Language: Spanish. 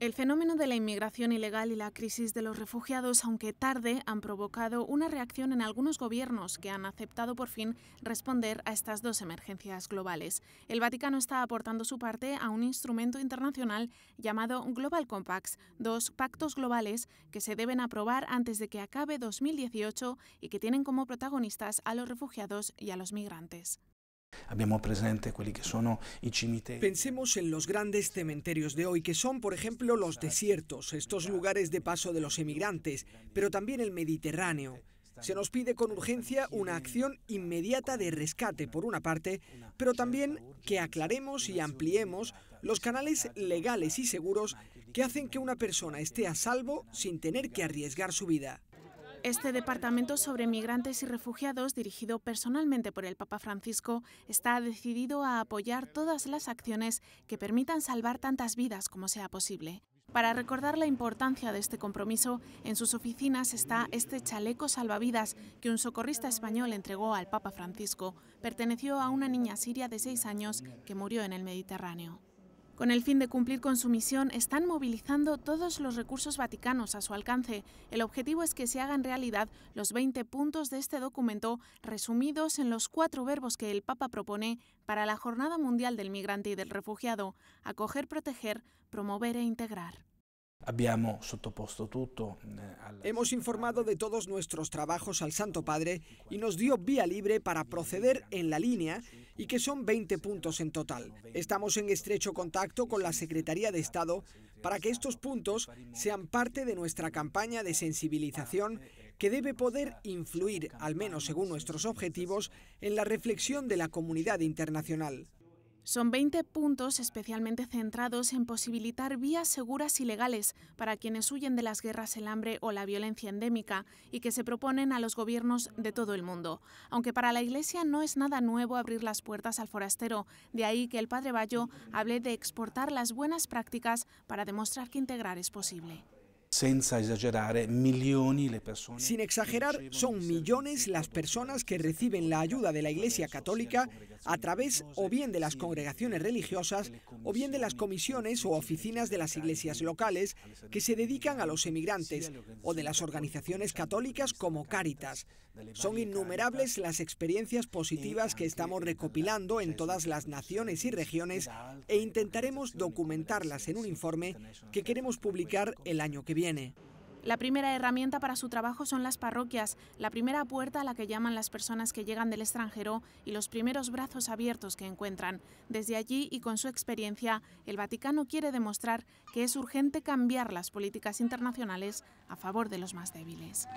El fenómeno de la inmigración ilegal y la crisis de los refugiados, aunque tarde, han provocado una reacción en algunos gobiernos que han aceptado por fin responder a estas dos emergencias globales. El Vaticano está aportando su parte a un instrumento internacional llamado Global Compacts, dos pactos globales que se deben aprobar antes de que acabe 2018 y que tienen como protagonistas a los refugiados y a los migrantes. Pensemos en los grandes cementerios de hoy, que son, por ejemplo, los desiertos, estos lugares de paso de los emigrantes, pero también el Mediterráneo. Se nos pide con urgencia una acción inmediata de rescate, por una parte, pero también que aclaremos y ampliemos los canales legales y seguros que hacen que una persona esté a salvo sin tener que arriesgar su vida. Este departamento sobre migrantes y refugiados, dirigido personalmente por el Papa Francisco, está decidido a apoyar todas las acciones que permitan salvar tantas vidas como sea posible. Para recordar la importancia de este compromiso, en sus oficinas está este chaleco salvavidas que un socorrista español entregó al Papa Francisco. Perteneció a una niña siria de seis años que murió en el Mediterráneo. Con el fin de cumplir con su misión, están movilizando todos los recursos vaticanos a su alcance. El objetivo es que se hagan realidad los 20 puntos de este documento, resumidos en los cuatro verbos que el Papa propone para la Jornada Mundial del Migrante y del Refugiado, acoger, proteger, promover e integrar. Eh, Hemos informado de todos nuestros trabajos al Santo Padre y nos dio vía libre para proceder en la línea y que son 20 puntos en total. Estamos en estrecho contacto con la Secretaría de Estado para que estos puntos sean parte de nuestra campaña de sensibilización que debe poder influir, al menos según nuestros objetivos, en la reflexión de la comunidad internacional. Son 20 puntos especialmente centrados en posibilitar vías seguras y legales para quienes huyen de las guerras, el hambre o la violencia endémica y que se proponen a los gobiernos de todo el mundo. Aunque para la Iglesia no es nada nuevo abrir las puertas al forastero, de ahí que el Padre Bayo hable de exportar las buenas prácticas para demostrar que integrar es posible. Sin exagerar, son millones las personas que reciben la ayuda de la Iglesia Católica a través o bien de las congregaciones religiosas o bien de las comisiones o oficinas de las iglesias locales que se dedican a los emigrantes o de las organizaciones católicas como Cáritas. Son innumerables las experiencias positivas que estamos recopilando en todas las naciones y regiones e intentaremos documentarlas en un informe que queremos publicar el año que viene viene. La primera herramienta para su trabajo son las parroquias, la primera puerta a la que llaman las personas que llegan del extranjero y los primeros brazos abiertos que encuentran. Desde allí y con su experiencia, el Vaticano quiere demostrar que es urgente cambiar las políticas internacionales a favor de los más débiles.